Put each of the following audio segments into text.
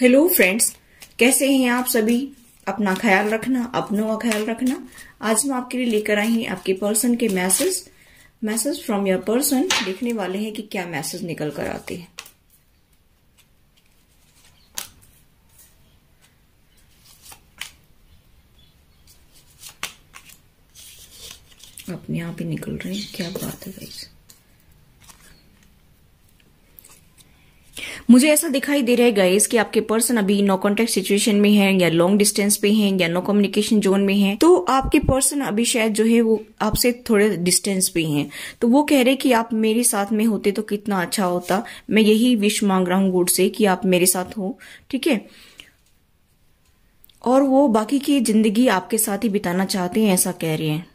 hello friends कैसे हैं आप सभी अपना ख्याल रखना अपनों का ख्याल रखना आज मैं आपके लिए लेकर आई आपके पर्सन के message message from your person देखने वाले हैं कि क्या मैसेज निकल कर आते हैं अपने आप ही निकल रहे हैं क्या बात है भाई मुझे ऐसा दिखाई दे रहा है गाइस कि आपके पर्सन अभी नो कॉन्टेक्ट सिचुएशन में है या लॉन्ग डिस्टेंस पे है या नो कम्युनिकेशन जोन में है तो आपके पर्सन अभी शायद जो है वो आपसे थोड़े डिस्टेंस पे हैं तो वो कह रहे कि आप मेरे साथ में होते तो कितना अच्छा होता मैं यही विश मांग रहा हूँ गुड से कि आप मेरे साथ हो ठीक है और वो बाकी की जिंदगी आपके साथ ही बिताना चाहते हैं ऐसा कह रहे हैं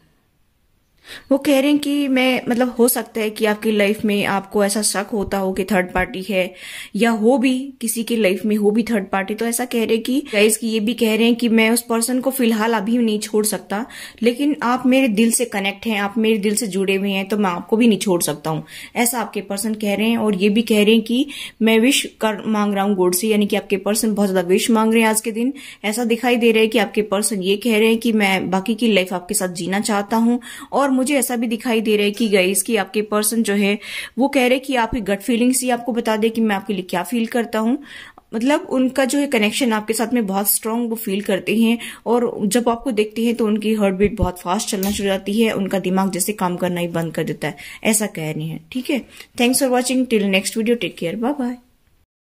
वो कह रहे हैं कि मैं मतलब हो सकता है कि आपकी लाइफ में आपको ऐसा शक होता हो कि थर्ड पार्टी है या हो भी किसी की लाइफ में हो भी थर्ड पार्टी तो ऐसा कह रहे हैं कि गाइस की ये भी कह रहे हैं कि मैं उस पर्सन को फिलहाल अभी नहीं छोड़ सकता लेकिन आप मेरे दिल से कनेक्ट हैं आप मेरे दिल से जुड़े हुए हैं तो मैं आपको भी नहीं छोड़ सकता हूँ ऐसा आपके पर्सन कह रहे हैं और ये भी कह रहे हैं कि मैं विश कर मांग रहा हूँ गोड से यानी कि आपके पर्सन बहुत ज्यादा विश मांग रहे हैं आज के दिन ऐसा दिखाई दे रहा है कि आपके पर्सन ये कह रहे हैं कि मैं बाकी की लाइफ आपके साथ जीना चाहता हूँ और मुझे ऐसा भी दिखाई दे रहा है कि गाइस कि आपके पर्सन जो है वो कह रहे कि आपकी गट फीलिंग्स ही आपको बता दे कि मैं आपके लिए क्या फील करता हूँ मतलब उनका जो है कनेक्शन आपके साथ में बहुत स्ट्रांग वो फील करते हैं और जब आपको देखते हैं तो उनकी हार्ट बीट बहुत फास्ट चलना शुरू जाती है उनका दिमाग जैसे काम करना ही बंद कर देता है ऐसा कह रही है ठीक है thanks for watching till next video take care bye bye